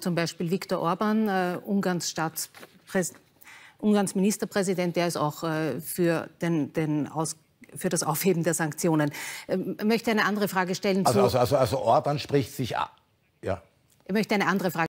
Zum Beispiel Viktor Orban, äh, Ungarns Staatspräsident. Ungarns Ministerpräsident, der ist auch äh, für, den, den Aus, für das Aufheben der Sanktionen. Ähm, möchte eine andere Frage stellen. Also, also, also, also Orban spricht sich ab. Ja. Ich möchte eine andere Frage